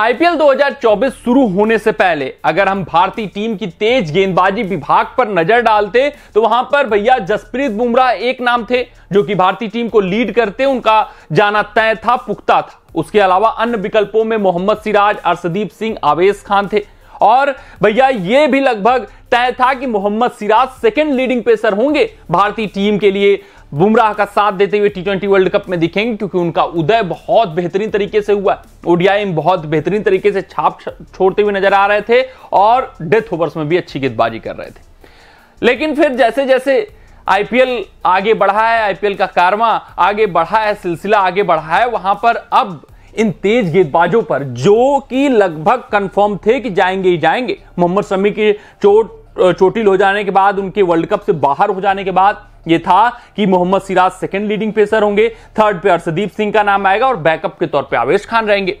IPL 2024 शुरू होने से पहले अगर हम भारतीय टीम की तेज गेंदबाजी विभाग पर नजर डालते तो वहां पर भैया जसप्रीत बुमराह एक नाम थे जो कि भारतीय टीम को लीड करते उनका जाना तय था पुख्ता था उसके अलावा अन्य विकल्पों में मोहम्मद सिराज अर्षदीप सिंह आवेश खान थे और भैया ये भी लगभग तय था कि Mohammed Siraj second leading pacer होंगे भारतीय टीम के लिए बुमराह का साथ देते हुए टी ट्वेंटी वर्ल्ड कप में दिखेंगे क्योंकि उनका उदय बहुत बेहतरीन तरीके से हुआ ओडियाई में बहुत बेहतरीन तरीके से छाप छोड़ते हुए नजर आ रहे थे और डेथ ओवर्स में भी अच्छी गेंदबाजी कर रहे थे लेकिन फिर जैसे जैसे आईपीएल आगे बढ़ा है आईपीएल का कारमा आगे बढ़ा है सिलसिला आगे बढ़ा है वहां पर अब इन तेज गेंदबाजों पर जो कि लगभग कंफर्म थे कि जाएंगे ही जाएंगे मोहम्मद शमी की चोट चोटिल हो जाने के बाद उनके वर्ल्ड कप से बाहर हो जाने के बाद ये था कि Mohammed Siraj second leading pacer होंगे थर्ड पे अर्षदीप सिंह का नाम आएगा और बैकअप के तौर पे आवेश खान रहेंगे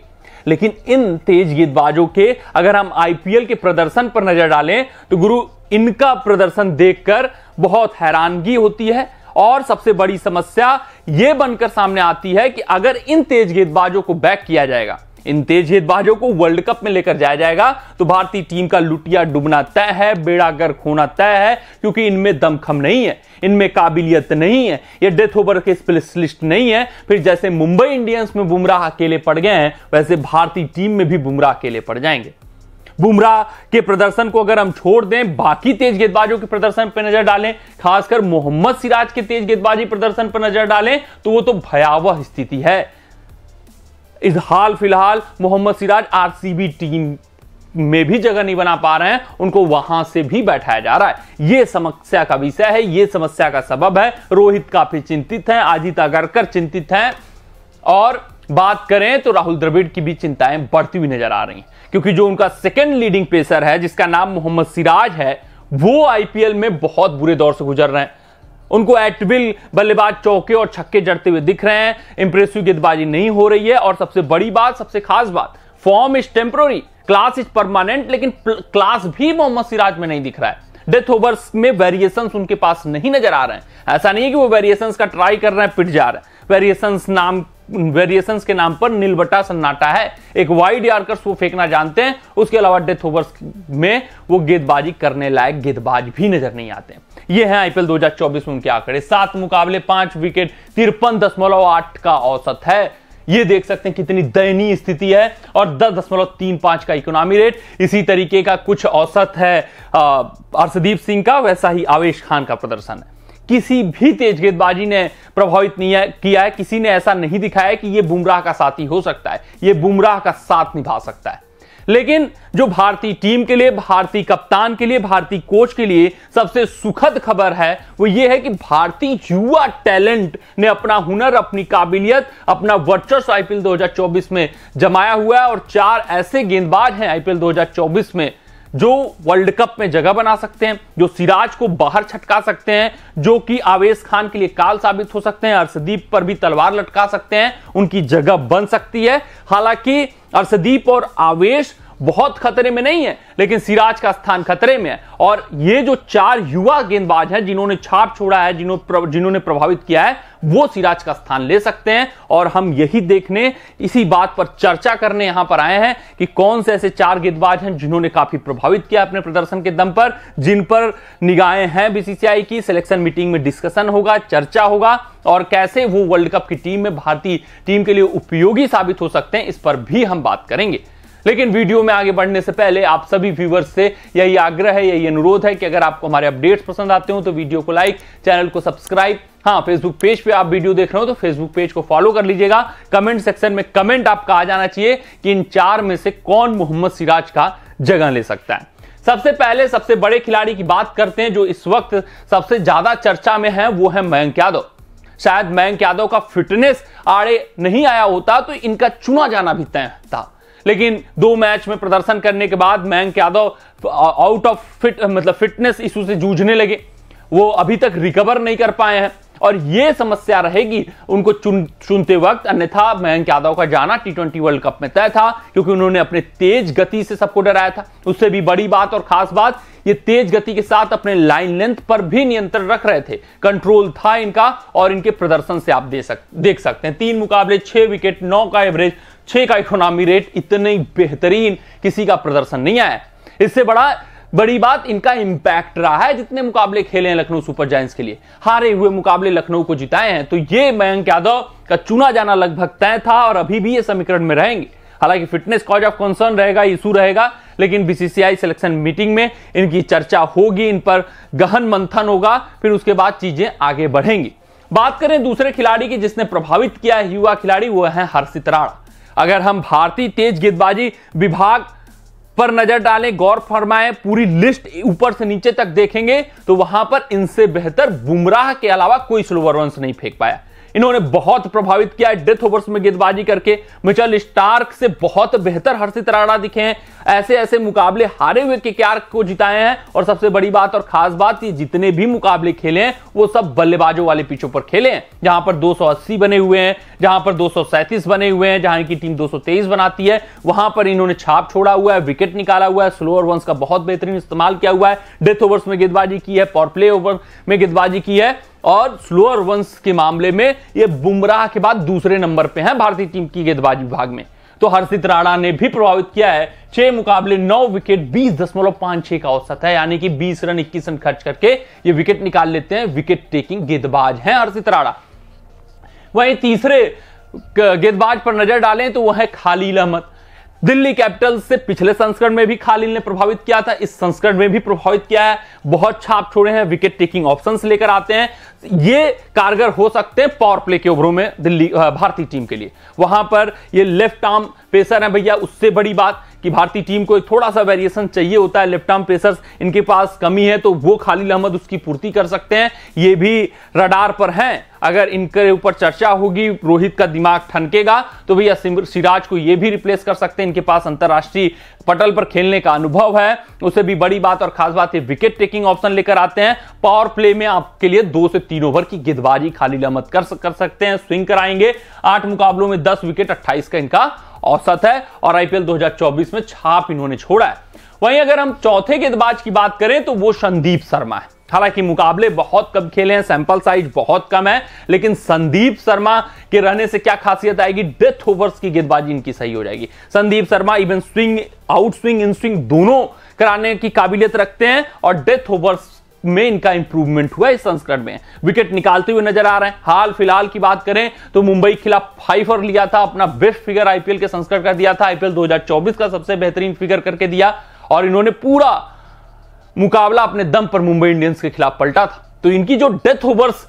लेकिन इन तेज गेंदबाजों के अगर हम आईपीएल के प्रदर्शन पर नजर डालें तो गुरु इनका प्रदर्शन देखकर बहुत हैरानगी होती है और सबसे बड़ी समस्या यह बनकर सामने आती है कि अगर इन तेज गेंदबाजों को बैक किया जाएगा इन गेंदबाजों को वर्ल्ड कप में लेकर जाया जाएगा तो भारतीय टीम का लुटिया डूबना तय है बेड़ा गर्क होना तय है क्योंकि इनमें दमखम नहीं है इनमें काबिलियत नहीं है ये डेथ ओवर के स्पेशलिस्ट नहीं है फिर जैसे मुंबई इंडियंस में बुमराह अकेले पड़ गए हैं वैसे भारतीय टीम में भी बुमराह अकेले पड़ जाएंगे बुमराह के प्रदर्शन को अगर हम छोड़ दें बाकी तेज गेंदबाजों के प्रदर्शन पर नजर डालें खासकर मोहम्मद सिराज के तेज गेंदबाजी प्रदर्शन पर नजर डालें तो वो तो भयावह स्थिति है इस हाल फिलहाल मोहम्मद सिराज आरसीबी टीम में भी जगह नहीं बना पा रहे हैं उनको वहां से भी बैठाया जा रहा है यह समस्या का विषय है यह समस्या का सबब है रोहित काफी चिंतित हैं आदित अगरकर चिंतित हैं और बात करें तो राहुल द्रविड़ की भी चिंताएं बढ़ती हुई नजर आ रही हैं क्योंकि जो उनका सेकेंड लीडिंग पेसर है जिसका नाम मोहम्मद सिराज है वो आईपीएल में बहुत बुरे दौर से गुजर रहे हैं उनको एटविल बल्लेबाज चौके और छक्के जड़ते हुए दिख रहे हैं इंप्रेसिव गेंदबाजी नहीं हो रही है और सबसे बड़ी बात सबसे खास बात form is temporary class is permanent लेकिन क्लास भी मोहम्मद सिराज में नहीं दिख रहा है डेथ ओवर्स में वेरिएशन उनके पास नहीं नजर आ रहे हैं ऐसा नहीं है कि वो वेरिएशन का ट्राई कर रहे हैं पिट जा रहे हैं वेरिएशन नाम वेरिएशन के नाम पर नीलबटा सन्नाटा है एक वाइड यार्कर्स वो फेंकना जानते हैं उसके अलावा डेथ ओवर्स में वो गेंदबाजी करने लायक गेंदबाज भी नजर नहीं आते ये हैं आईपीएल 2024 में उनके आंकड़े सात मुकाबले पांच विकेट तिरपन दशमलव आठ का औसत है ये देख सकते हैं कितनी दयनीय स्थिति है और दस दशमलव तीन पांच का इकोनॉमी रेट इसी तरीके का कुछ औसत है हर्षदीप सिंह का वैसा ही आवेश खान का प्रदर्शन है किसी भी तेज गेंदबाजी ने प्रभावित नहीं किया है किसी ने ऐसा नहीं दिखाया कि यह बुमराह का साथी हो सकता है यह बुमराह का साथ निभा सकता है लेकिन जो भारतीय टीम के लिए भारतीय कप्तान के लिए भारतीय कोच के लिए सबसे सुखद खबर है वो ये है कि भारतीय युवा टैलेंट ने अपना हुनर अपनी काबिलियत अपना वर्चस्व आईपीएल 2024 में जमाया हुआ है और चार ऐसे गेंदबाज हैं आईपीएल 2024 में जो वर्ल्ड कप में जगह बना सकते हैं जो सिराज को बाहर छटका सकते हैं जो कि आवेश खान के लिए काल साबित हो सकते हैं अर्शदीप पर भी तलवार लटका सकते हैं उनकी जगह बन सकती है हालांकि अर्शदीप और आवेश बहुत खतरे में नहीं है लेकिन सिराज का स्थान खतरे में है और ये जो चार युवा गेंदबाज हैं जिन्होंने छाप छोड़ा है जिन्होंने जिन्होंने प्रभावित किया है वो सिराज का स्थान ले सकते हैं और हम यही देखने इसी बात पर चर्चा करने यहां पर आए हैं कि कौन से ऐसे चार गेंदबाज हैं जिन्होंने काफी प्रभावित किया अपने प्रदर्शन के दम पर जिन पर निगाहें हैं बीसीसीआई की सिलेक्शन मीटिंग में डिस्कशन होगा चर्चा होगा और कैसे वो वर्ल्ड कप की टीम में भारतीय टीम के लिए उपयोगी साबित हो सकते हैं इस पर भी हम बात करेंगे लेकिन वीडियो में आगे बढ़ने से पहले आप सभी व्यूवर्स से यही आग्रह है यही अनुरोध है कि अगर आपको हमारे अपडेट्स पसंद आते हो तो वीडियो को लाइक चैनल को सब्सक्राइब हाँ फेसबुक पेज पे आप वीडियो देख रहे हो तो फेसबुक पेज को फॉलो कर लीजिएगा कमेंट सेक्शन में कमेंट आपका आ जाना चाहिए कि इन चार में से कौन मोहम्मद सिराज का जगह ले सकता है सबसे पहले सबसे बड़े खिलाड़ी की बात करते हैं जो इस वक्त सबसे ज्यादा चर्चा में है वो है मयंक यादव शायद मयंक यादव का फिटनेस आड़े नहीं आया होता तो इनका चुना जाना भी तय था लेकिन दो मैच में प्रदर्शन करने के बाद Mayank Yadav out of fit मतलब फिटनेस इशू से जूझने लगे वो अभी तक रिकवर नहीं कर पाए हैं और यह समस्या रहेगी उनको चुन चुनते वक्त अन्यथा मयंक यादव का जाना टी ट्वेंटी वर्ल्ड कप में तय था क्योंकि उन्होंने अपने तेज गति से सबको डराया था उससे भी बड़ी बात और खास बात ये तेज गति के साथ अपने लाइन लेंथ पर भी नियंत्रण रख रहे थे कंट्रोल था इनका और इनके प्रदर्शन से आप दे सक, देख सकते हैं तीन मुकाबले छह विकेट नौ का एवरेज छह का इकोनॉमी रेट इतने बेहतरीन किसी का प्रदर्शन नहीं आया इससे बड़ा बड़ी बात इनका इंपैक्ट रहा है जितने मुकाबले खेले हैं लखनऊ सुपर जायंट्स के लिए हारे हुए मुकाबले लखनऊ को जिताए हैं तो ये मयंक यादव का चुना जाना लगभग तय था और अभी भी ये समीकरण में रहेंगे हालांकि फिटनेस कॉज ऑफ कंसर्न रहेगा इशू रहेगा लेकिन बीसीसीआई सिलेक्शन मीटिंग में इनकी चर्चा होगी इन पर गहन मंथन होगा फिर उसके बाद चीजें आगे बढ़ेंगी बात करें दूसरे खिलाड़ी की जिसने प्रभावित किया है युवा खिलाड़ी वह है हर्षित राणा अगर हम भारतीय तेज गेंदबाजी विभाग पर नजर डालें गौर फरमाएं पूरी लिस्ट ऊपर से नीचे तक देखेंगे तो वहां पर इनसे बेहतर बुमराह के अलावा कोई स्लोवर रन नहीं फेंक पाया इन्होंने बहुत प्रभावित किया है डेथ ओवर्स में गेंदबाजी करके मिचल स्टार्क से बहुत बेहतर हर्षित राणा दिखे हैं ऐसे ऐसे मुकाबले हारे हुए के को जिताए हैं और सबसे बड़ी बात और खास बात ये जितने भी मुकाबले खेले हैं वो सब बल्लेबाजों वाले पिचों पर खेले हैं जहां पर 280 बने हुए हैं जहां पर 237 बने हुए हैं जहां की टीम 223 बनाती है वहां पर इन्होंने छाप छोड़ा हुआ है विकेट निकाला हुआ है स्लोअर वंस का बहुत बेहतरीन इस्तेमाल किया हुआ है डेथ ओवर्स में गेंदबाजी की है पॉर प्ले ओवर में गेंदबाजी की है और स्लोअर वंश के मामले में ये बुमराह के बाद दूसरे नंबर पे हैं भारतीय टीम की गेंदबाजी विभाग में तो हर्षित राणा ने भी प्रभावित किया है छह मुकाबले नौ विकेट बीस दशमलव पांच छह का औसत है यानी कि बीस रन इक्कीस रन खर्च करके ये विकेट निकाल लेते हैं विकेट टेकिंग गेंदबाज हैं हर्षित राणा वहीं तीसरे गेंदबाज पर नजर डालें तो वह है खालील अहमद दिल्ली कैपिटल से पिछले संस्करण में भी खालिल ने प्रभावित किया था इस संस्करण में भी प्रभावित किया है बहुत छाप छोड़े हैं विकेट टेकिंग ऑप्शन लेकर आते हैं ये कारगर हो सकते हैं पावर प्ले के ओवरों में दिल्ली भारतीय टीम के लिए वहां पर ये लेफ्ट आर्म पेसर है भैया उससे बड़ी बात कि भारतीय टीम को एक थोड़ा सा वेरिएशन चाहिए होता है लेफ्ट आर्म पेसर्स इनके पास कमी है तो वो खालिद अहमद उसकी पूर्ति कर सकते हैं ये भी रडार पर हैं अगर इनके ऊपर चर्चा होगी रोहित का दिमाग ठनकेगा तो भैया सिराज को ये भी रिप्लेस कर सकते हैं इनके पास अंतर्राष्ट्रीय पटल पर खेलने का अनुभव है उसे भी बड़ी बात और खास बात है विकेट टेकिंग ऑप्शन लेकर आते हैं पावर प्ले में आपके लिए दो से तीन ओवर की गेंदबाजी खाली अहमद कर सकते हैं स्विंग कराएंगे आठ मुकाबलों में दस विकेट अट्ठाईस का इनका औसत है और आईपीएल 2024 में छाप इन्होंने छोड़ा है वहीं अगर हम चौथे गेंदबाज की बात करें तो वो संदीप शर्मा है हालांकि मुकाबले बहुत कम खेले हैं सैंपल साइज बहुत कम है लेकिन संदीप शर्मा के रहने से क्या खासियत आएगी डेथ ओवर्स की गेंदबाजी इनकी सही हो जाएगी Sandeep Sharma even swing out swing in swing दोनों कराने की काबिलियत रखते हैं और डेथ ओवर्स में इनका इंप्रूवमेंट हुआ इस संस्करण में विकेट निकालते हुए नजर आ रहे हैं हाल फिलहाल की बात करें तो मुंबई के खिलाफ और लिया था अपना बेस्ट फिगर आईपीएल के संस्करण का दिया था आईपीएल 2024 का सबसे बेहतरीन फिगर करके दिया और इन्होंने पूरा मुकाबला अपने दम पर मुंबई इंडियंस के खिलाफ पलटा था तो इनकी जो डेथ ओवर्स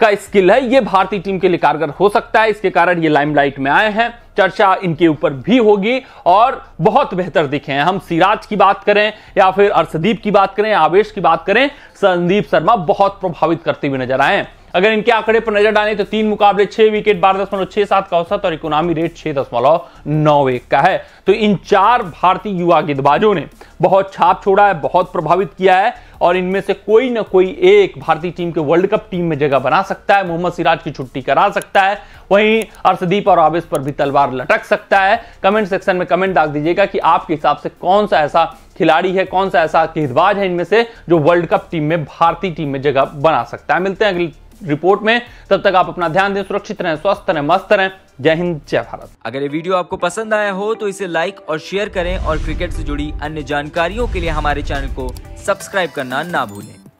का स्किल है ये भारतीय टीम के लिए कारगर हो सकता है इसके कारण ये लाइमलाइट में आए हैं चर्चा इनके ऊपर भी होगी और बहुत बेहतर दिखे हैं हम सिराज की बात करें या फिर अर्शदीप की बात करें आवेश की बात करें संदीप शर्मा बहुत प्रभावित करते हुए नजर आए हैं अगर इनके आंकड़े पर नजर डालें तो तीन मुकाबले छह विकेट बारह दशमलव छह सात का औसत और इकोनॉमी रेट छह दशमलव नौ एक का है तो इन चार भारतीय युवा गेंदबाजों ने बहुत छाप छोड़ा है बहुत प्रभावित किया है और इनमें से कोई ना कोई एक भारतीय टीम के वर्ल्ड कप टीम में जगह बना सकता है मोहम्मद सिराज की छुट्टी करा सकता है वहीं अर्शदीप और आवेश पर भी तलवार लटक सकता है कमेंट सेक्शन में कमेंट डाल दीजिएगा कि आपके हिसाब से कौन सा ऐसा खिलाड़ी है कौन सा ऐसा गेंदबाज है इनमें से जो वर्ल्ड कप टीम में भारतीय टीम में जगह बना सकता है मिलते हैं अगली रिपोर्ट में तब तक आप अपना ध्यान दें सुरक्षित रहें स्वस्थ रहें मस्त रहें जय हिंद जय भारत अगर ये वीडियो आपको पसंद आया हो तो इसे लाइक और शेयर करें और क्रिकेट से जुड़ी अन्य जानकारियों के लिए हमारे चैनल को सब्सक्राइब करना ना भूलें